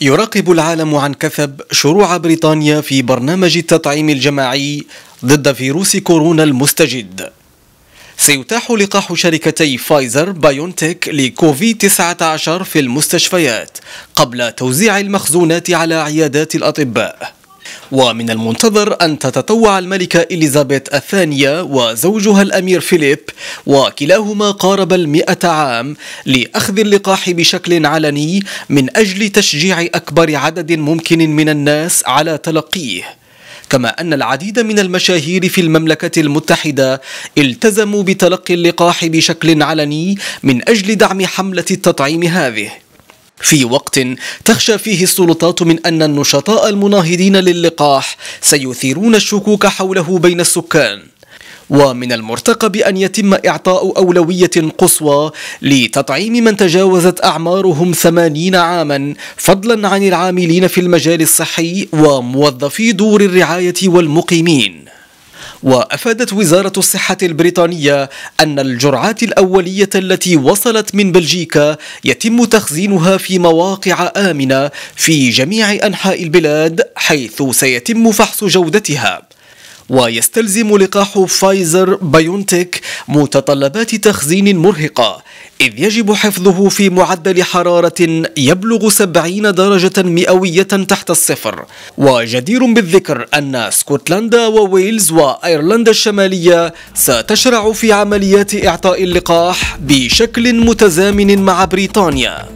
يراقب العالم عن كثب شروع بريطانيا في برنامج التطعيم الجماعي ضد فيروس كورونا المستجد سيتاح لقاح شركتي فايزر بايونتك لكوفيد 19 في المستشفيات قبل توزيع المخزونات على عيادات الأطباء ومن المنتظر أن تتطوع الملكة إليزابيث الثانية وزوجها الأمير فيليب وكلاهما قارب المئة عام لأخذ اللقاح بشكل علني من أجل تشجيع أكبر عدد ممكن من الناس على تلقيه كما أن العديد من المشاهير في المملكة المتحدة التزموا بتلقي اللقاح بشكل علني من أجل دعم حملة التطعيم هذه في وقت تخشى فيه السلطات من أن النشطاء المناهضين للقاح سيثيرون الشكوك حوله بين السكان ومن المرتقب أن يتم إعطاء أولوية قصوى لتطعيم من تجاوزت أعمارهم ثمانين عاما فضلا عن العاملين في المجال الصحي وموظفي دور الرعاية والمقيمين وأفادت وزارة الصحة البريطانية أن الجرعات الأولية التي وصلت من بلجيكا يتم تخزينها في مواقع آمنة في جميع أنحاء البلاد حيث سيتم فحص جودتها ويستلزم لقاح فايزر بايونتك متطلبات تخزين مرهقة إذ يجب حفظه في معدل حرارة يبلغ 70 درجة مئوية تحت الصفر وجدير بالذكر أن اسكتلندا وويلز وأيرلندا الشمالية ستشرع في عمليات إعطاء اللقاح بشكل متزامن مع بريطانيا